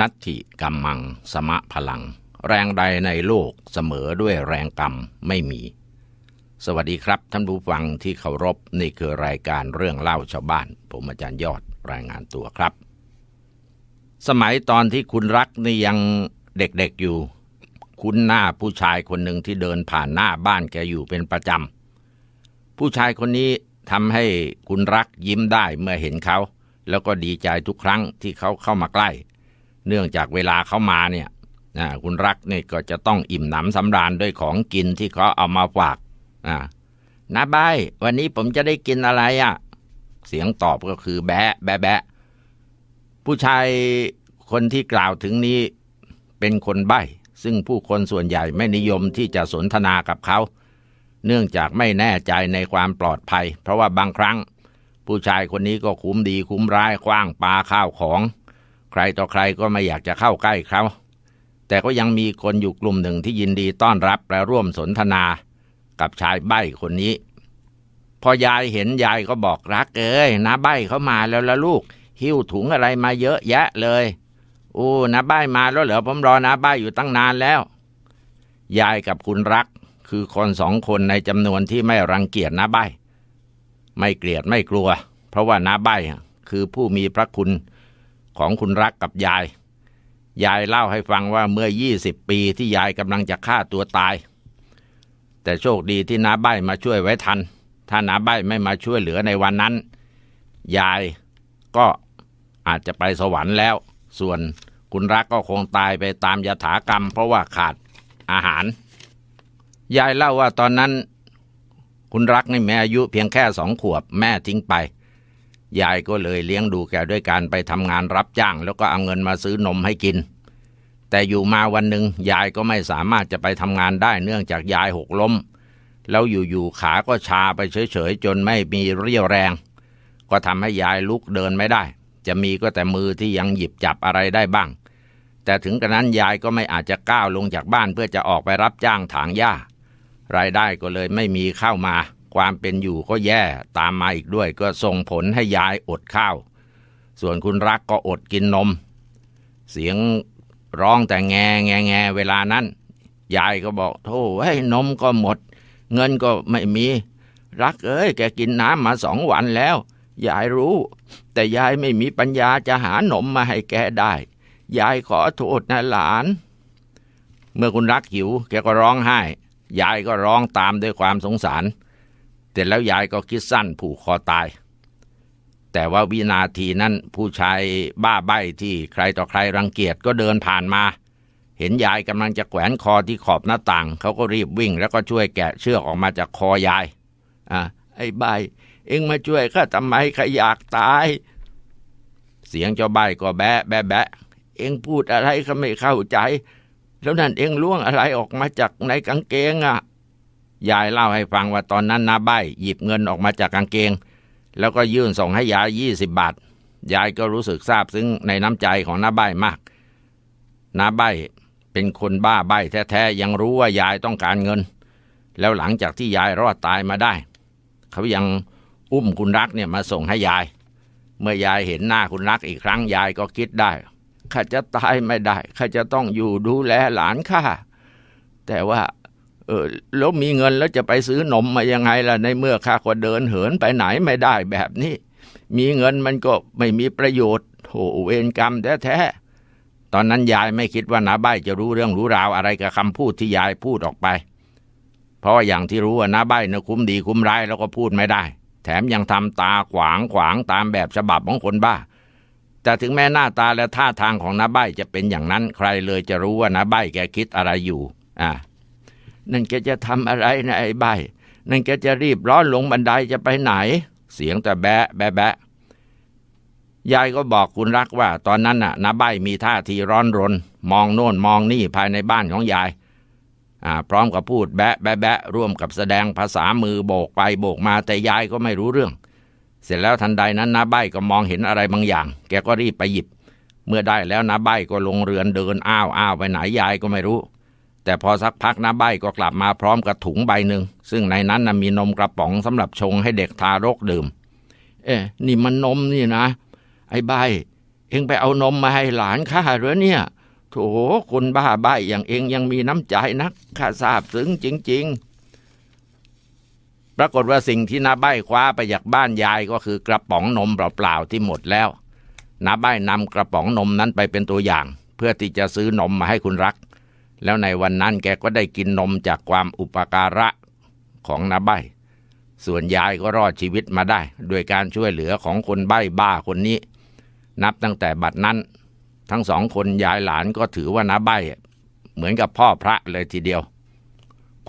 นัตถิกรมมังสมะพลัง แรงใดในโลกเสมอด้วยแรงกรรมไม่มี สวัสดีครับท่านผู้ฟังที่เคารพนี่คือรายการเรื่องเล่าชาวบ้านผมอาจารย์ยอดรายงานตัวครับ สมัยตอนที่คุณรักนี่ยังเด็กๆอยู่ คุณหน้าผู้ชายคนหนึ่งที่เดินผ่านหน้าบ้านแกอยู่เป็นประจำ ผู้ชายคนนี้ทำให้คุณรักยิ้มได้เมื่อเห็นเขา แล้วก็ดีใจทุกครั้งที่เขาเข้ามาใกล้เนื่องจากเวลาเขามาเนี่ย คุณรักเนี่ยก็จะต้องอิ่มหนำสำราญด้วยของกินที่เขาเอามาฝากนะบายวันนี้ผมจะได้กินอะไรอะ่ะเสียงตอบก็คือแบะ แบะแบะ ผู้ชายคนที่กล่าวถึงนี้เป็นคนใบ้ซึ่งผู้คนส่วนใหญ่ไม่นิยมที่จะสนทนากับเขา เนื่องจากไม่แน่ใจในความปลอดภัย เพราะว่าบางครั้ง ผู้ชายคนนี้ก็คุ้มดีคุ้มร้ายคว้างปลาข้าวของใครต่อใครก็ไม่อยากจะเข้าใกล้เขา แต่ก็ยังมีคนอยู่กลุ่มหนึ่งที่ยินดีต้อนรับและร่วมสนทนา กับชายใบ้คนนี้ พอยายเห็นยายก็บอกรัก เอ้ยนะใบ้เขามาแล้วละลูก หิ้วถุงอะไรมาเยอะแยะเลย อู้นะใบ้มาแล้วเหรอผมรอนะใบ้อยู่ตั้งนานแล้ว ยายกับคุณรัก คือคนสองคนในจำนวนที่ไม่รังเกียจนะใบ้ ไม่เกลียดไม่กลัว เพราะว่านาใบ้ คือผู้มีพระคุณของคุณรักกับยาย ยายเล่าให้ฟังว่าเมื่อ 20 ปีที่ยายกำลังจะฆ่าตัวตาย แต่โชคดีที่น้าใบมาช่วยไว้ทัน ถ้าน้าใบไม่มาช่วยเหลือในวันนั้น ยายก็อาจจะไปสวรรค์แล้ว ส่วนคุณรักก็คงตายไปตามยถากรรมเพราะว่าขาดอาหาร ยายเล่าว่าตอนนั้น คุณรักในแม่อายุเพียงแค่สองขวบแม่ทิ้งไปยายก็เลยเลี้ยงดูแกด้วยการไปทำงานรับจ้างแล้วก็เอาเงินมาซื้อนมให้กิน แต่อยู่มาวันหนึ่งยายก็ไม่สามารถจะไปทำงานได้เนื่องจากยายหกล้ม แล้วอยู่ๆขา ก็ชาไปเฉยๆจนไม่มีเรี่ยวแรง ก็ทำให้ยายลุกเดินไม่ได้ จะมีก็แต่มือที่ยังหยิบจับอะไรได้บ้าง แต่ถึงกระนั้นยายก็ไม่อาจจะก้าวลงจากบ้านเพื่อจะออกไปรับจ้างถางหญ้า รายได้ก็เลยไม่มีเข้ามาความเป็นอยู่ก็แย่ตามมาอีกด้วยก็ส่งผลให้ยายอดข้าว ส่วนคุณรักก็อดกินนม เสียงร้องแต่แงแงแงเวลานั้น ยายก็บอกโธ่ให้นมก็หมด เงินก็ไม่มีรักเอ้ยแกกินน้ำมาสองวันแล้ว ยายรู้ แต่ยายไม่มีปัญญาจะหาหนมมาให้แกได้ ยายขอโทษนะหลาน เมื่อคุณรักหิว แกก็ร้องไห้ ยายก็ร้องตามด้วยความสงสารเสร็จแล้วยายก็คิดสั้นผูกคอตาย แต่ว่าวินาทีนั้นผู้ชายบ้าใบ้ที่ ใครต่อใครรังเกียจก็เดินผ่านมา เห็นยายกำลังจะแขวนคอที่ขอบหน้าต่าง เขาก็รีบวิ่งแล้วก็ช่วยแกะเชือกออกมาจากคอยายอ่ะไอ้ใบเอ็งมาช่วยข้าทำไมข้าอยากตาย เสียงเจ้าใบก็แบะแบะแบะ เอ็งพูดอะไรข้าไม่เข้าใจแล้วนั่นเอ็งล่วงอะไรออกมาจากในกางเกงอ่ะยายเล่าให้ฟังว่าตอนนั้นนาใบหยิบเงินออกมาจากกางเกง แล้วก็ยื่นส่งให้ยายยี่สิบบาท ยายก็รู้สึกซาบซึ้งในน้ำใจของนาใบมากนาใบเป็นคนบ้าใบแท้ๆ ยังรู้ว่ายายต้องการเงิน แล้วหลังจากที่ยายรอดตายมาได้ เขายังอุ้มคุณรักเนี่ยมาส่งให้ยาย เมื่อยายเห็นหน้าคุณรักอีกครั้งยายก็คิดได้ข้าจะตายไม่ได้ข้าจะต้องอยู่ดูแลหลานข้าแต่ว่าเออแล้วมีเงินแล้วจะไปซื้อนมมายังไงล่ะในเมื่อข้าก็เดินเหินไปไหนไม่ได้ แบบนี้มีเงินมันก็ไม่มีประโยชน์โถเวรกรรมแท้ๆตอนนั้นยายไม่คิดว่านาใบจะรู้เรื่องรู้ราวอะไรกับคำพูดที่ยายพูดออกไป เพราะอย่างที่รู้ว่านาใบนะคุ้มดีคุ้มร้ายแล้วก็พูดไม่ได้ แถมยังทำตาขวางขวางตามแบบฉบับของคนบ้าแต่ถึงแม้หน้าตาและท่าทางของนาใบจะเป็นอย่างนั้นใครเลยจะรู้ว่านาใบแกคิดอะไรอยู่อ่านั่นแกจะทำอะไรในะไอ้ใบ นั่นแกจะรีบร้อนลงบันไดจะไปไหน เสียงแต่แบะ แบะแบะยายก็บอกคุณรักว่าตอนนั้นน่ะนาใบมีท่าทีร้อนรน มองโน่นมองนี่ภายในบ้านของยาย อ่า พร้อมกับพูดแบะ แบะแบะร่วมกับแสดงภาษามือโบกไปโบกมาแต่ยายก็ไม่รู้เรื่อง เสร็จแล้วทันใดนั้นนาใบ ก็มองเห็นอะไรบางอย่าง แกก็รีบไปหยิบ เมื่อได้แล้วนาใบก็ลงเรือนเดินอ้าวอ้าวไปไหนยายก็ไม่รู้แต่พอสักพักน้าใบก็กลับมาพร้อมกับถุงใบหนึ่งซึ่งในนั้นนะมีนมกระป๋องสำหรับชงให้เด็กทารกดื่ม เอ๊ะนี่มันนมนี่นะ ไอ้ใบเองไปเอานมมาให้หลานข้าหรือเนี่ยโถคนบ้าใบอย่างเองยังมีน้ำใจนักข้าทราบซึ้งจริงๆปรากฏว่าสิ่งที่น้าใบคว้าไปจากบ้านยายก็คือกระป๋องนมเปล่าๆที่หมดแล้วน้าใบนำกระป๋องนมนั้นไปเป็นตัวอย่าง เพื่อที่จะซื้อนมมาให้คุณรักแล้วในวันนั้นแกก็ได้กินนมจากความอุปการะของนาใบส่วนยายก็รอดชีวิตมาได้ โดยการช่วยเหลือของคนใบ้บ้าคนนี้ นับตั้งแต่บัดนั้น ทั้งสองคนยายหลานก็ถือว่านาใบเหมือนกับพ่อพระเลยทีเดียว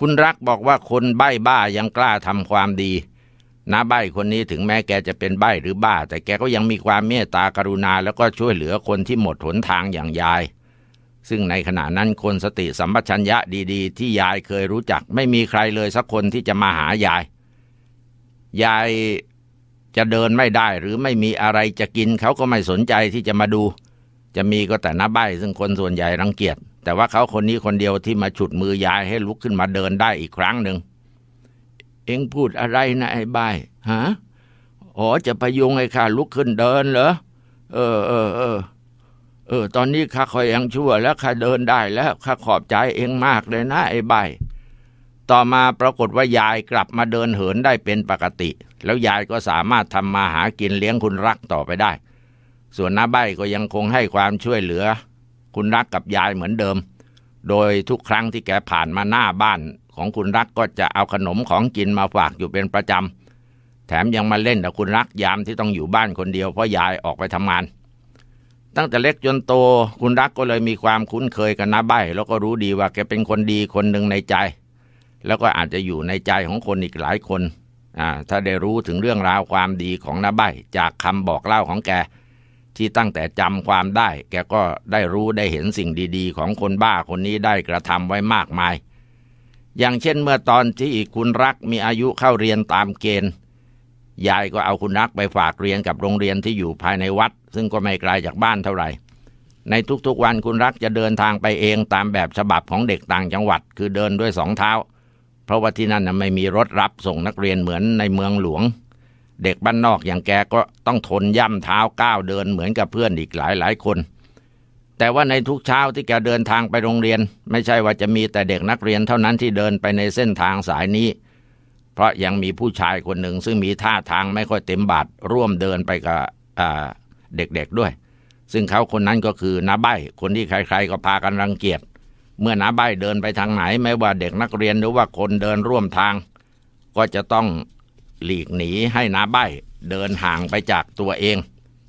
คุณรักบอกว่าคนใบ้บ้ายังกล้าทำความดีนาใบ้คนนี้ถึงแม้แกจะเป็นใบ้หรือบ้า แต่แกก็ยังมีความเมตตากรุณาแล้วก็ช่วยเหลือคนที่หมดหนทางอย่างยายซึ่งในขณะนั้นคนสติสัมปชัญญะดี ๆ ที่ยายเคยรู้จัก ไม่มีใครเลยสักคนที่จะมาหายาย ยายจะเดินไม่ได้ หรือไม่มีอะไรจะกิน เขาก็ไม่สนใจที่จะมาดู จะมีก็แต่น้าใบซึ่งคนส่วนใหญ่รังเกียจ แต่ว่าเขาคนนี้คนเดียวที่มาฉุดมือยายให้ลุกขึ้นมาเดินได้อีกครั้งหนึ่ง เอ็งพูดอะไรนะไอ้ใบฮะอ๋อจะพยุงไอ้ข้าลุกขึ้นเดินเหรอเออเออเออเออตอนนี้ข้าคอยยังชั่วแล้วข้าเดินได้แล้วข้าขอบใจเองมากเลยนะไอ้ใบต่อมาปรากฏว่ายายกลับมาเดินเหินได้เป็นปกติ แล้วยายก็สามารถทำมาหากินเลี้ยงคุณรักต่อไปได้ ส่วนน้าใบก็ยังคงให้ความช่วยเหลือ คุณรักกับยายเหมือนเดิม โดยทุกครั้งที่แกผ่านมาหน้าบ้านของคุณรักก็จะเอาขนมของกินมาฝากอยู่เป็นประจำแถมยังมาเล่นกับคุณรักยามที่ต้องอยู่บ้านคนเดียวเพราะยายออกไปทำงานตั้งแต่เล็กจนโต คุณรักก็เลยมีความคุ้นเคยกับน้าใบแล้วก็รู้ดีว่าแกเป็นคนดีคนหนึ่งในใจ แล้วก็อาจจะอยู่ในใจของคนอีกหลายคนอ่าถ้าได้รู้ถึงเรื่องราวความดีของน้าใบจากคำบอกเล่าของแกที่ตั้งแต่จำความได้ แกก็ได้รู้ได้เห็นสิ่งดีๆของคนบ้าคนนี้ได้กระทำไว้มากมาย อย่างเช่นเมื่อตอนที่คุณรักมีอายุเข้าเรียนตามเกณฑ์ยายก็เอาคุณนักไปฝากเรียนกับโรงเรียนที่อยู่ภายในวัด ซึ่งก็ไม่ไกลาจากบ้านเท่าไหร่ ในทุกๆวันคุณรักจะเดินทางไปเองตามแบบฉบับของเด็กต่างจังหวัด คือเดินด้วยสองเท้า เพราะว่าที่นั่นไม่มีรถรับส่งนักเรียนเหมือนในเมืองหลวง เด็กบ้านนอกอย่างแกก็ต้องทนย่ำเท้าก้าวเดินเหมือนกับเพื่อนอีกหลายหลายคนแต่ว่าในทุกเช้าที่แกเดินทางไปโรงเรียนไม่ใช่ว่าจะมีแต่เด็กนักเรียนเท่านั้นที่เดินไปในเส้นทางสายนี้เพราะยังมีผู้ชายคนหนึ่งซึ่งมีท่าทางไม่ค่อยเต็มบาดร่วมเดินไปกับเด็กๆด้วย ซึ่งเขาคนนั้นก็คือน้าใบคนที่ใครๆก็พากันรังเกียจเมื่อน้าใบเดินไปทางไหน ไม่ว่าเด็กนักเรียนหรือว่าคนเดินร่วมทาง ก็จะต้องหลีกหนีให้น้าใบเดินห่างไปจากตัวเอง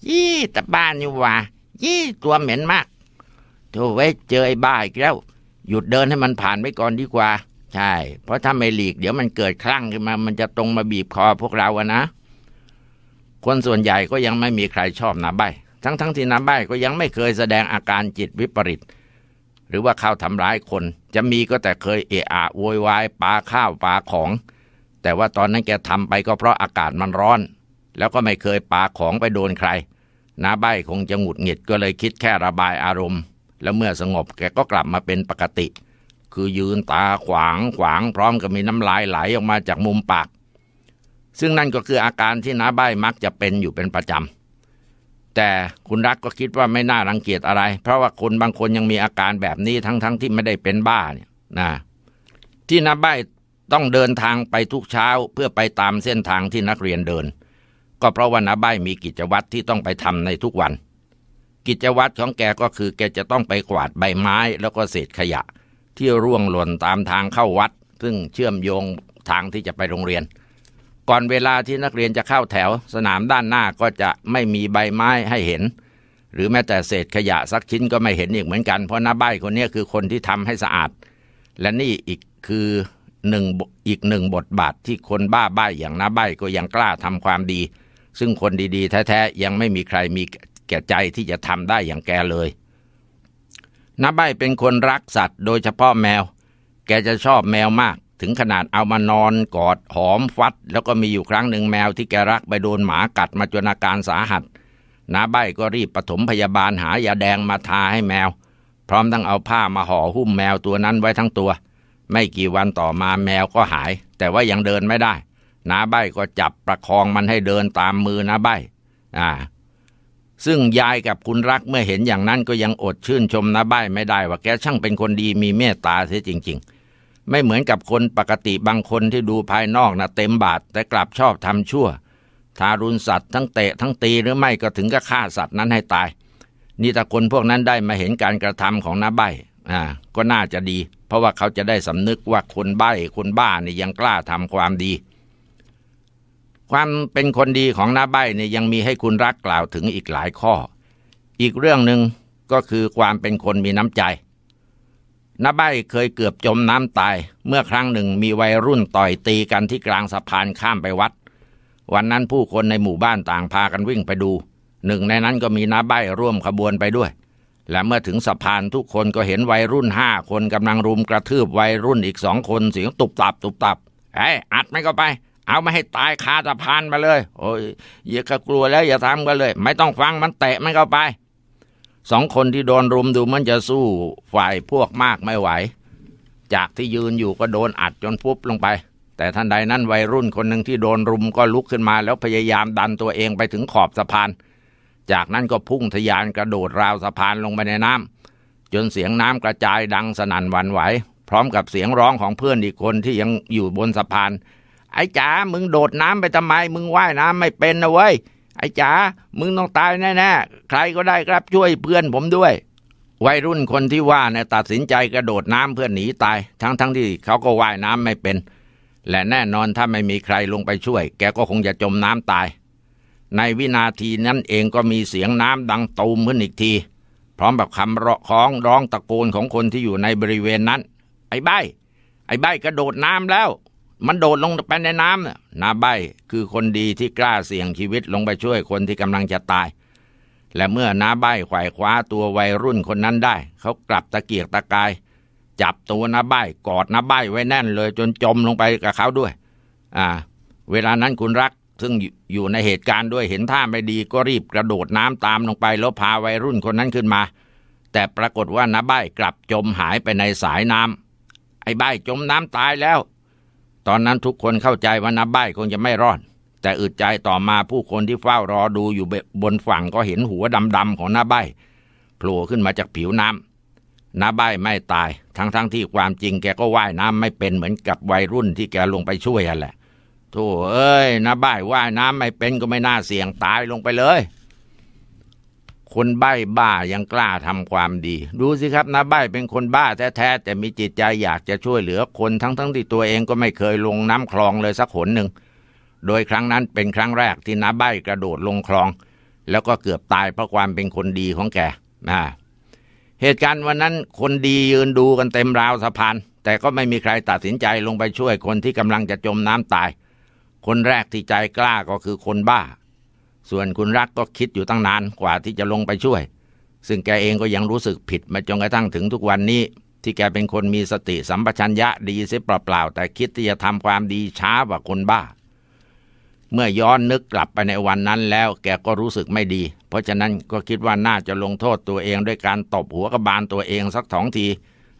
ยี่ตะบ้านยี่วะยี่ตัวเหม็นมากโธ่ไว้เจอไอ้บ้าอีกแล้ว หยุดเดินให้มันผ่านไปก่อนดีกว่าใช่ เพราะถ้าไม่หลีกเดี๋ยวมันเกิดคลั่งขึ้นมา มันจะตรงมาบีบคอพวกเราอะนะ คนส่วนใหญ่ก็ยังไม่มีใครชอบนาใบทั้งๆทที่นาใบก็ยังไม่เคยแสดงอาการจิตวิปริต หรือว่าเข้าทำร้ายคน จะมีก็แต่เคยเอะอะโวยวายปาข้าวปาของ แต่ว่าตอนนั้นแกทำไปก็เพราะอากาศมันร้อน แล้วก็ไม่เคยปาของไปโดนใครนาใบคงจะหงุดหงิดก็เลยคิดแค่ระบายอารมณ์ แล้วเมื่อสงบแกก็กลับมาเป็นปกติคือยืนตาขวางขวาง พร้อมกับมีน้ำลายไหล ออกมาจากมุมปาก ซึ่งนั่นก็คืออาการที่น้าใบมักจะเป็นอยู่เป็นประจำ แต่คุณรักก็คิดว่าไม่น่ารังเกียจอะไร เพราะว่าคนบางคนยังมีอาการแบบนี้ทั้ง ๆทที่ไม่ได้เป็นบ้าเนี่ยนะ ที่น้าใบต้องเดินทางไปทุกเช้าเพื่อไปตามเส้นทางที่นักเรียนเดิน ก็เพราะว่าน้าใบมีกิจวัตรที่ต้องไปทำในทุกวัน กิจวัตรของแกก็คือ แกจะต้องไปกวาดใบไม้ แล้วก็เศษขยะที่ร่วงหล่นตามทางเข้าวัด ซึ่งเชื่อมโยงทางที่จะไปโรงเรียน ก่อนเวลาที่นักเรียนจะเข้าแถวสนามด้านหน้าก็จะไม่มีใบไม้ให้เห็น หรือแม้แต่เศษขยะสักชิ้นก็ไม่เห็นอีกเหมือนกันเพราะน้าใบ้คนนี้คือคนที่ทำให้สะอาด และนี่อีกคือหนึ่งอีกหนึ่งบทบาทที่คนบ้าใบ้อย่างน้าใบ้ก็ยังกล้าทำความดี ซึ่งคนดีๆ แท้ ๆ ยังไม่มีใครมีแก่ใจที่จะทำได้อย่างแกเลยน้าใบเป็นคนรักสัตว์โดยเฉพาะแมว แกจะชอบแมวมาก ถึงขนาดเอามานอนกอดหอมฟัด แล้วก็มีอยู่ครั้งหนึ่งแมวที่แกรักไปโดนหมากัดมาจนอาการสาหัสน้าใบก็รีบปฐมพยาบาลหายาแดงมาทาให้แมว พร้อมทั้งเอาผ้ามาห่อหุ้มแมวตัวนั้นไว้ทั้งตัว ไม่กี่วันต่อมาแมวก็หาย แต่ว่ายังเดินไม่ได้น้าใบก็จับประคองมันให้เดินตามมือน้าใบอ่าซึ่งยายกับคุณรักเมื่อเห็นอย่างนั้นก็ยังอดชื่นชมนาบ้ายไม่ได้ว่าแกช่างเป็นคนดีมีเมตตาเสียจริง ๆ ไม่เหมือนกับคนปกติบางคนที่ดูภายนอกนะเต็มบาทแต่กลับชอบทำชั่วทารุณสัตว์ทั้งเตะทั้งตีหรือไม่ก็ถึงกับฆ่าสัตว์นั้นให้ตาย นี่ถ้าคนพวกนั้นได้มาเห็นการกระทำของนบ้ายอ่าก็น่าจะดี เพราะว่าเขาจะได้สำนึกว่าคนใบคนบ้านี่ยังกล้าทำความดีความเป็นคนดีของนาใบเนี่ยยังมีให้คุณรักกล่าวถึงอีกหลายข้อ อีกเรื่องหนึ่งก็คือความเป็นคนมีน้ำใจนาใบเคยเกือบจมน้ำตาย เมื่อครั้งหนึ่งมีวัยรุ่นต่อยตีกันที่กลางสะพานข้ามไปวัด วันนั้นผู้คนในหมู่บ้านต่างพากันวิ่งไปดู หนึ่ง ในนั้นก็มีนาใบร่วมขบวนไปด้วย และเมื่อถึงสะพานทุกคนก็เห็นวัยรุ่นห้าคนกำลังรุมกระทืบวัยรุ่นอีกสองคนเสียงตุบตับ ตุบตับเฮ้ยอัดไม่ก็ไปเอามาให้ตายคาสะพานมาเลย โอ้ย อย่ากลัวแล้วอย่าทำกันเลย ไม่ต้องฟังมันเตะมันเข้าไป สองคนที่โดนรุมดูมันจะสู้ ฝ่ายพวกมากไม่ไหว จากที่ยืนอยู่ก็โดนอัดจน ปุ๊บลงไป แต่ทันใดนั้นวัยรุ่นคนหนึ่งที่โดนรุมก็ลุกขึ้นมาแล้วพยายามดันตัวเองไปถึงขอบสะพาน จากนั้นก็พุ่งทะยานกระโดดราวสะพานลงไปในน้ำจนเสียงน้ำกระจายดังสนั่นหวั่นไหว พร้อมกับเสียงร้องของเพื่อนอีกคนที่ยังอยู่บนสะพานไอ้จ๋า มึงโดดน้ำไปทำไม มึงว่ายน้ำไม่เป็นนะเว้ย ไอ้จ๋า มึงต้องตายแน่ๆ ใครก็ได้ครับช่วยเพื่อนผมด้วย วัยรุ่นคนที่ว่าเนี่ยตัดสินใจกระโดดน้ำเพื่อหนีตาย ทั้งๆทที่เขาก็ว่ายน้ำไม่เป็น และแน่นอนถ้าไม่มีใครลงไปช่วย แกก็คงจะจมน้ำตาย ในวินาทีนั้นเองก็มีเสียงน้ำดังตูมขึ้นอีกที พร้อมกับคำร้องร้องตะโกนของคนที่อยู่ในบริเวณนั้น ไอ้ใบไอ้ใบกระโดดน้ำแล้วมันโดดลงไปในน้ำนะนาใบคือคนดีที่กล้าเสี่ยงชีวิตลงไปช่วยคนที่กำลังจะตาย และเมื่อนาใบไขว่คว้าตัววัยรุ่นคนนั้นได้เขากลับตะเกียกตะกาย จับตัวนาใบกอดนาใบไว้แน่นเลย จนจมลงไปกับเขาด้วย อ่า เวลานั้นคุณรักซึ่งอยู่ในเหตุการณ์ด้วยเห็นท่าไม่ดีก็รีบกระโดดน้ำตามลงไปแล้วพาวัยรุ่นคนนั้นขึ้นมา แต่ปรากฏว่านาใบกลับจมหายไปในสายน้ำไอ้ใบจมน้ำตายแล้วตอนนั้นทุกคนเข้าใจว่านับใบคงจะไม่รอดแต่อึดใจต่อมาผู้คนที่เฝ้ารอดูอยู่บนฝั่งก็เห็นหัวดำๆของนาใบโผล่ขึ้นมาจากผิวน้ำนาใบไม่ตาย ทั้งๆทที่ความจริงแกก็ว่ายน้ำไม่เป็นเหมือนกับวัยรุ่นที่แกลงไปช่วยแหละโธ่เอ้ยนาใบว่ายน้ำไม่เป็นก็ไม่น่าเสี่ยงตายลงไปเลยคนใบ้บ้ายังกล้าทำความดี ดูสิครับนะใบ้เป็นคนบ้าแท้ๆแต่มีจิตใจอยากจะช่วยเหลือคนทั้ง ๆทที่ตัวเองก็ไม่เคยลงน้ำคลองเลยสักหนหนึ่ง โดยครั้งนั้นเป็นครั้งแรกที่นาใบ้กระโดดลงคลอง แล้วก็เกือบตายเพราะความเป็นคนดีของแกนะเหตุการณ์วันนั้นคนดียืนดูกันเต็มราวสะพานแต่ก็ไม่มีใครตัดสินใจลงไปช่วยคนที่กำลังจะจมน้ำตาย คนแรกที่ใจกล้าก็คือคนบ้าส่วนคุณรักก็คิดอยู่ตั้งนานกว่าที่จะลงไปช่วย ซึ่งแกเองก็ยังรู้สึกผิดมาจนกระทั่งถึงทุกวันนี้ ที่แกเป็นคนมีสติสัมปชัญญะดีเสียเปล่าๆแต่คิดที่จะทำความดีช้ากว่าคนบ้า เมื่อย้อนนึกกลับไปในวันนั้นแล้วแกก็รู้สึกไม่ดี เพราะฉะนั้นก็คิดว่าน่าจะลงโทษตัวเองด้วยการตบหัวกระบาลตัวเองสักสองที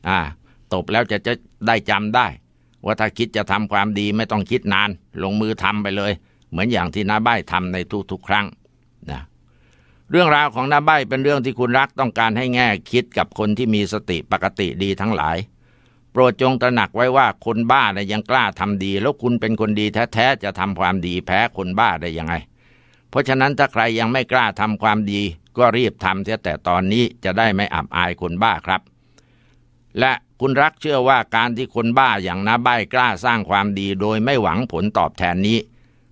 อ่าตบแล้วจะจะได้จำได้ว่าถ้าคิดจะทำความดีไม่ต้องคิดนาน ลงมือทำไปเลยเหมือนอย่างที่นาใบ้ทำในทุก ๆ ครั้งนะเรื่องราวของนาใบ้เป็นเรื่องที่คุณรักต้องการให้แง่คิดกับคนที่มีสติปกติดีทั้งหลาย โปรดจงตระหนักไว้ว่า คนบ้าเนะี่ยยังกล้าทำดี แล้วคุณเป็นคนดีแท้ๆ จะทำความดี แพ้คนบ้าได้ยังไง เพราะฉะนั้นถ้าใครยังไม่กล้าทำความดี ก็รีบทำเสียแต่ตอนนี้จะได้ไม่อับอายคนบ้าครับ และคุณรักเชื่อว่าการที่คนบ้าอย่างนาใบ้กล้าสร้างความดีโดยไม่หวังผลตอบแทนนี้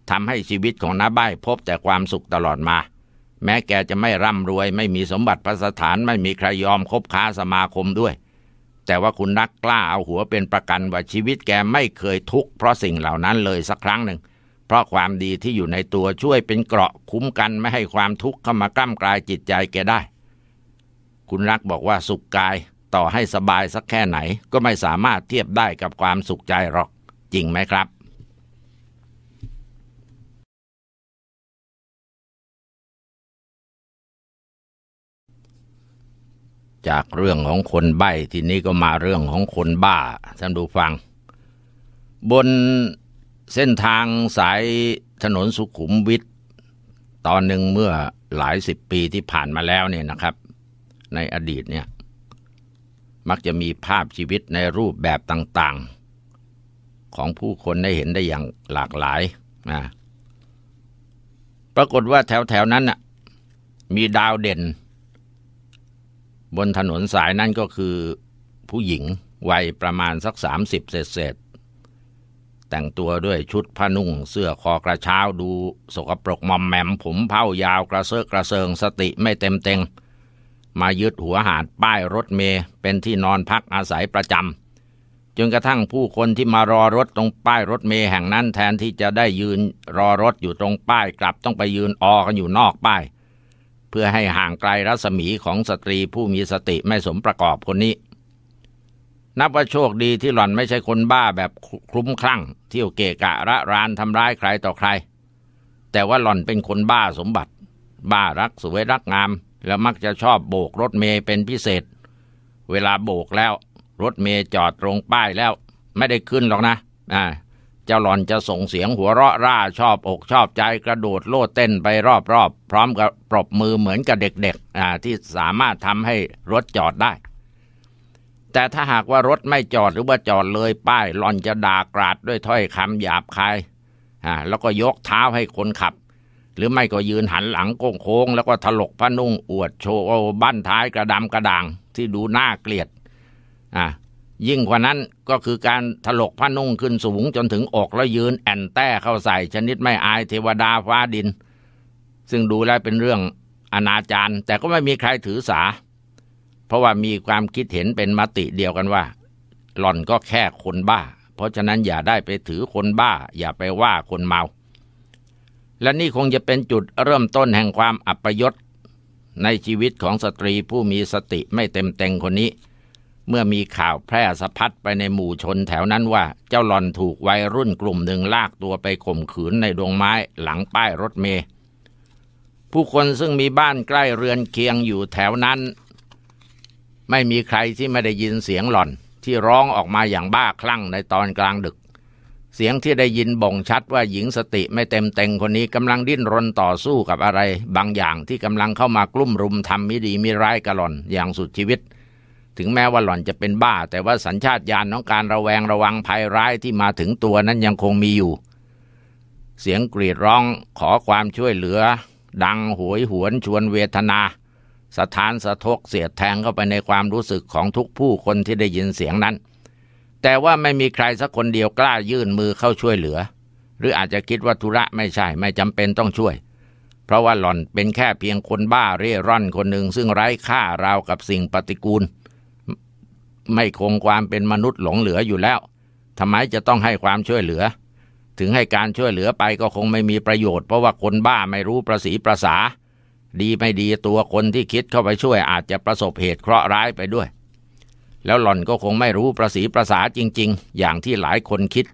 ทำให้ชีวิตของน้าใบ้พบแต่ความสุขตลอดมา แม้แกจะไม่ร่ำรวย ไม่มีสมบัติพระสถานไม่มีใครยอมคบค้าสมาคมด้วย แต่ว่าคุณนักกล้าเอาหัวเป็นประกันว่าชีวิตแกไม่เคยทุกข์เพราะสิ่งเหล่านั้นเลยสักครั้งหนึ่ง เพราะความดีที่อยู่ในตัวช่วยเป็นเกราะคุ้มกันไม่ให้ความทุกข์เข้ามากล้ำกลายจิตใจแกได้ คุณรักบอกว่าสุขกาย ต่อให้สบายสักแค่ไหนก็ไม่สามารถเทียบได้กับความสุขใจหรอก จริงไหมครับจากเรื่องของคนใบ้ทีนี้ก็มาเรื่องของคนบ้าท่านดูฟัง บนเส้นทางสายถนนสุขุมวิทตอนหนึ่งเมื่อหลายสิบปีที่ผ่านมาแล้วเนี่ยนะครับ ในอดีตเนี่ย มักจะมีภาพชีวิตในรูปแบบต่างๆ ของผู้คนได้เห็นได้อย่างหลากหลายนะปรากฏว่าแถวๆนั้นน่ะมีดาวเด่นบนถนนสายนั่นก็คือผู้หญิง วัยประมาณสักสามสิบเศษแต่งตัวด้วยชุดผ้านุ่งเสื้อคอกระเช้าดูสกปรกมอมแมมผมเผ้ายาวกระเซาะกระเซิงสติไม่เต็มเต็ง มายึดหัวหาดป้ายรถเมย์เป็นที่นอนพักอาศัยประจำจนกระทั่งผู้คนที่มารอรถตรงป้ายรถเมย์แห่งนั้นแทนที่จะได้ยืนรอรถอยู่ตรงป้ายกลับต้องไปยืนออกันอยู่นอกป้ายเพื่อให้ห่างไกลรัศมีของสตรีผู้มีสติไม่สมประกอบคนนี้ นับว่าโชคดีที่หล่อนไม่ใช่คนบ้าแบบคลุ้มคลั่งเที่ยวเกะกะระรานทำร้ายใครต่อใคร แต่ว่าหล่อนเป็นคนบ้าสมบัติ บ้ารักสวยรักงามและมักจะชอบโบกรถเมย์เป็นพิเศษ เวลาโบกแล้วรถเมย์จอดตรงป้ายแล้วไม่ได้ขึ้นหรอกนะ อ่าเจ้าหล่อนจะส่งเสียงหัวเราะร่าชอบอกชอบใจกระโดดโลดเต้นไปรอบๆพร้อมกับปรบมือเหมือนกับเด็กๆที่สามารถทำให้รถจอดได้ แต่ถ้าหากว่ารถไม่จอดหรือว่าจอดเลยป้าย หล่อนจะด่ากราดด้วยถ้อยคำหยาบคายแล้วก็ยกเท้าให้คนขับ หรือไม่ก็ยืนหันหลังโกงโค้งแล้วก็ถลกผ้านุ่งอวดโชว์บั้นท้ายกระดำกระด่างที่ดูน่าเกลียด อ่ะยิ่งกว่านั้นก็คือการถลกผ้านุ่งขึ้นสูงจนถึงอกแล้วยืนแอนแต้เข้าใส่ชนิดไม่อายเทวดาฟ้าดิน ซึ่งดูแลเป็นเรื่องอนาจารแต่ก็ไม่มีใครถือสา เพราะว่ามีความคิดเห็นเป็นมติเดียวกันว่า หล่อนก็แค่คนบ้า เพราะฉะนั้นอย่าได้ไปถือคนบ้า อย่าไปว่าคนเมา และนี่คงจะเป็นจุดเริ่มต้นแห่งความอัปยศในชีวิตของสตรีผู้มีสติไม่เต็มเต็งคนนี้เมื่อมีข่าวแพร่สะพัดไปในหมู่ชนแถวนั้นว่าเจ้าหลอนถูกวัยรุ่นกลุ่มหนึ่งลากตัวไปข่มขืนในดวงไม้หลังป้ายรถเมย์ผู้คนซึ่งมีบ้านใกล้เรือนเคียงอยู่แถวนั้น ไม่มีใครที่ไม่ได้ยินเสียงหลอนที่ร้องออกมาอย่างบ้าคลั่งในตอนกลางดึก เสียงที่ได้ยินบ่งชัดว่าหญิงสติไม่เต็มเต็งคนนี้กำลังดิ้นรนต่อสู้กับอะไร บางอย่างที่กำลังเข้ามากลุ่มรุมทำมิดีมิร้ายกะหล่อน อย่างสุดชีวิตถึงแม้ว่าหล่อนจะเป็นบ้า แต่ว่าสัญชาตญาณของการระแวงระวังภัยร้ายที่มาถึงตัวนั้นยังคงมีอยู่ เสียงกรีดร้องขอความช่วยเหลือ ดังหวย หวนชวนเวทนา สถานสะทกเสียดแทงเข้าไปในความรู้สึกของทุกผู้คนที่ได้ยินเสียงนั้น แต่ว่าไม่มีใครสักคนเดียวกล้ายื่นมือเข้าช่วยเหลือ หรืออาจจะคิดว่าธุระไม่ใช่ไม่จำเป็นต้องช่วย เพราะว่าหล่อนเป็นแค่เพียงคนบ้าเร่ร่อนคนหนึ่ง ซึ่งไร้ค่าราวกับสิ่งปฏิกูลไม่คงความเป็นมนุษย์หลงเหลืออยู่แล้วทำไมจะต้องให้ความช่วยเหลือ ถึงให้การช่วยเหลือไปก็คงไม่มีประโยชน์เพราะว่าคนบ้าไม่รู้ ประสีประษาดีไม่ดีตัวคนที่คิดเข้าไปช่วยอาจจะประสบเหตุเคราะห์ร้ายไปด้วย แล้วหล่อนก็คงไม่รู้ประสีประษาจริง ๆ อย่างที่หลายคนคิด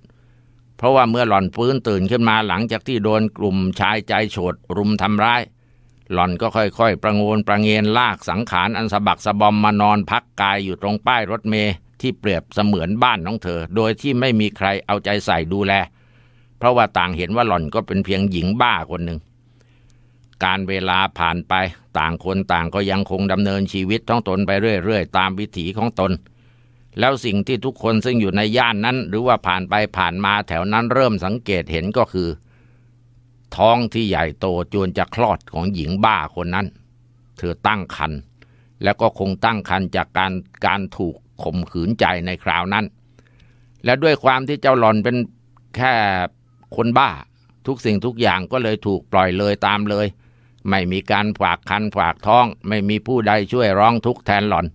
เพราะว่าเมื่อหล่อนฟื้นตื่นขึ้นมาหลังจากที่โดนกลุ่มชายใจโฉดรุมทำร้ายหล่อนก็ค่อยๆประงวนประเงนลากสังขารอันสะบักสะบอมมานอนพักกายอยู่ตรงป้าย รถเมย์ที่เปรียบเสมือนบ้านของเธอโดยที่ไม่มีใครเอาใจใส่ดูแล เพราะว่าต่างเห็นว่าหล่อนก็เป็นเพียงหญิงบ้าคนหนึ่งการเวลาผ่านไปต่างคนต่างก็ยังคงดำเนินชีวิตท่องตนไปเรื่อยๆ ตามวิถีของตน แล้วสิ่งที่ทุกคนซึ่งอยู่ในย่านนั้น หรือว่าผ่านไปผ่านมาแถวนั้นเริ่มสังเกตเห็นก็คือท้องที่ใหญ่โตจนจะคลอดของหญิงบ้าคนนั้น เธอตั้งครรภ์แล้วก็คงตั้งครรภ์จากการการถูกข่มขืนใจในคราวนั้น และด้วยความที่เจ้าหล่อนเป็นแค่คนบ้าทุกสิ่งทุกอย่างก็เลยถูกปล่อยเลยตามเลย ไม่มีการฝากคันฝากท้องไม่มีผู้ใดช่วยร้องทุกข์แทนหล่อน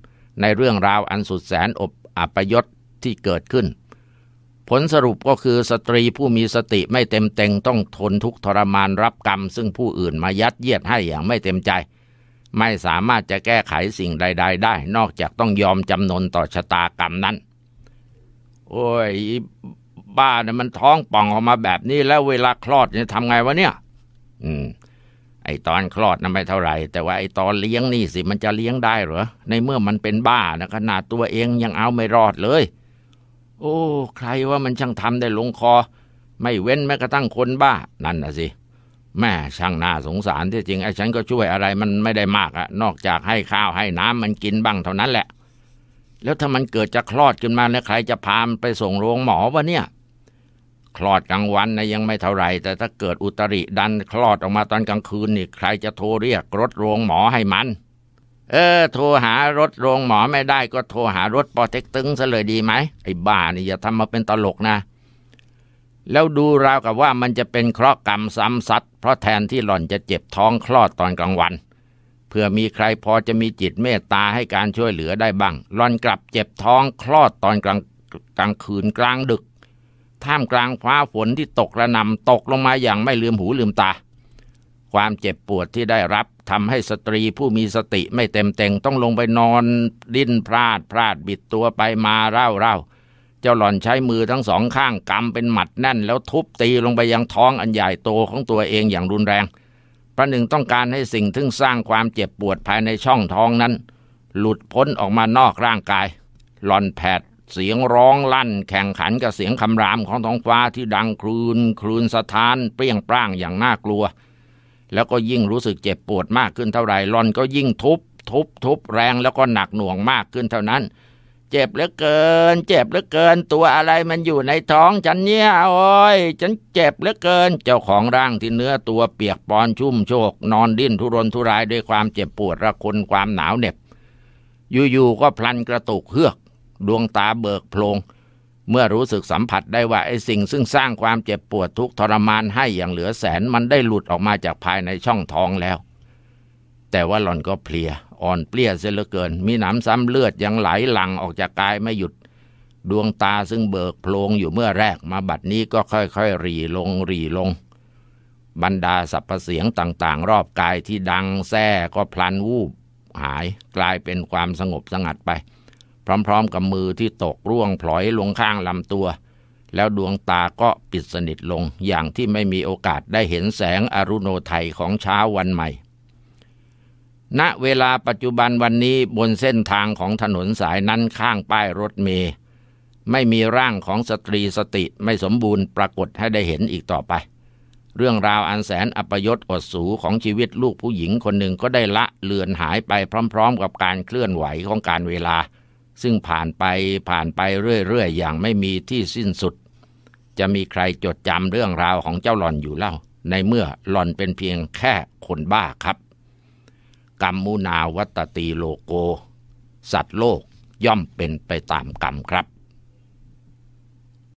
ในเรื่องราวอันสุดแสนอบอัปยศที่เกิดขึ้นผลสรุปก็คือสตรีผู้มีสติไม่เต็มเต็งต้องทนทุกทรมานรับกรรม ซึ่งผู้อื่นมายัดเยียดให้อย่างไม่เต็มใจ ไม่สามารถจะแก้ไขสิ่งใด ๆ ได้ นอกจากต้องยอมจำนนต่อชะตากรรมนั้น โอ้ยบ้าเนี่ยมันท้องป่องออกมาแบบนี้แล้วเวลาคลอดเนี่ยทำไงวะเนี่ย อืม ไอตอนคลอดนะไม่เท่าไหร่แต่ว่าไอตอนเลี้ยงนี่สิมันจะเลี้ยงได้เหรอในเมื่อมันเป็นบ้านะขนาดตัวเองยังเอาไม่รอดเลยโอ้ ใครว่ามันช่างทำได้ลงคอไม่เว้นแม้กระทั่งคนบ้านั่นนะสิ แม่ช่างน่าสงสารที่จริงไอ้ฉันก็ช่วยอะไรมันไม่ได้มากอะนอกจากให้ข้าวให้น้ำมันกินบ้างเท่านั้นแหละ แล้วถ้ามันเกิดจะคลอดขึ้นมาแล้วใครจะพามไปส่งโรงหมอวะเนี่ย คลอดกลางวันนะยังไม่เท่าไรแต่ถ้าเกิดอุตริดันคลอดออกมาตอนกลางคืนนี่ ใครจะโทรเรียกรถโรงหมอให้มันเออโทรหารถโรงหมอไม่ได้ก็โทรหารถปอเต็กตึงซะเลยดีไหมไอ้บ้านี่อย่าทำมาเป็นตลกนะ แล้วดูราวกับว่ามันจะเป็นเคราะห์กรรมซ้ำซัดเพราะแทนที่หล่อนจะเจ็บท้องคลอดตอนกลางวัน เพื่อมีใครพอจะมีจิตเมตตาให้การช่วยเหลือได้บ้าง หล่อนกลับเจ็บท้องคลอดตอนกลางกลางคืนกลางดึก ท่ามกลางฟ้าฝนที่ตกระนำตกลงมาอย่างไม่ลืมหูลืมตา ความเจ็บปวดที่ได้รับทำให้สตรีผู้มีสติไม่เต็มเต็งต้องลงไปนอนดิ้นพลาดพลาดบิดตัวไปมาเร่าเร่าเจ้าหล่อนใช้มือทั้งสองข้าง กำเป็นหมัดแน่นแล้วทุบตีลงไปยังท้องอันใหญ่โตของตัวเองอย่างรุนแรงพระหนึ่งต้องการให้สิ่งทึ่งสร้างความเจ็บปวดภายในช่องท้องนั้น หลุดพ้นออกมานอกร่างกาย หล่อนแผดเสียงร้องลั่น แข่งขันกับเสียงคำรามของท้องฟ้าที่ดังครืนครืนสะท้านเปรี้ยงปร้างอย่างน่ากลัวแล้วก็ยิ่งรู้สึกเจ็บปวดมากขึ้นเท่าไรลอนก็ยิ่งทุบ ทุบ ทุบแรงแล้วก็หนักหน่วงมากขึ้นเท่านั้น เจ็บเหลือเกิน เจ็บเหลือเกิน ตัวอะไรมันอยู่ในท้องฉันเนี่ย โอ้ยฉันเจ็บเหลือเกิน เจ้าของร่างที่เนื้อตัวเปียกปอนชุ่มโชก นอนดิ้นทุรนทุรายด้วยความเจ็บปวดระคนความหนาวเหน็บ อยู่ๆก็พลันกระตุกเฮือก ดวงตาเบิกโพลงเมื่อรู้สึกสัมผัสได้ว่า ไอ้สิ่งซึ่งสร้างความเจ็บปวดทุกทรมานให้อย่างเหลือแสนมันได้หลุดออกมาจากภายในช่องท้องแล้ว แต่ว่าหล่อนก็เพลีย อ่อนเปลี้ยเสียเหลือเกิน มีน้ำซ้ำเลือดยังไหลหลั่งออกจากกายไม่หยุด ดวงตาซึ่งเบิกโพลงอยู่เมื่อแรกมาบัดนี้ก็ค่อย ๆ รีลงรีลง บรรดาสรรพเสียงต่าง ๆ รอบกายที่ดังแซ่ก็พลันวูบ หายกลายเป็นความสงบสงัดไปพร้อมๆ กับมือที่ตกร่วงพลอยลงข้างลำตัว แล้วดวงตาก็ปิดสนิทลงอย่างที่ไม่มีโอกาสได้เห็นแสงอรุโนไทยของเช้าวันใหม่ ณ เวลาปัจจุบันวันนี้บนเส้นทางของถนนสายนั้นข้างป้ายรถเมย์ไม่มีร่างของสตรีสติไม่สมบูรณ์ปรากฏให้ได้เห็นอีกต่อไป เรื่องราวอันแสนอัปยศอดสูของชีวิตลูกผู้หญิงคนหนึ่งก็ได้ละเลือนหายไปพร้อมๆ กับการเคลื่อนไหวของการเวลาซึ่งผ่านไปผ่านไปเรื่อยๆอย่างไม่มีที่สิ้นสุด จะมีใครจดจำเรื่องราวของเจ้าหล่อนอยู่เล่า ในเมื่อหล่อนเป็นเพียงแค่คนบ้าครับ กรรมมูนาวัตตีโลโกสัตว์โลกย่อมเป็นไปตามกรรมครับ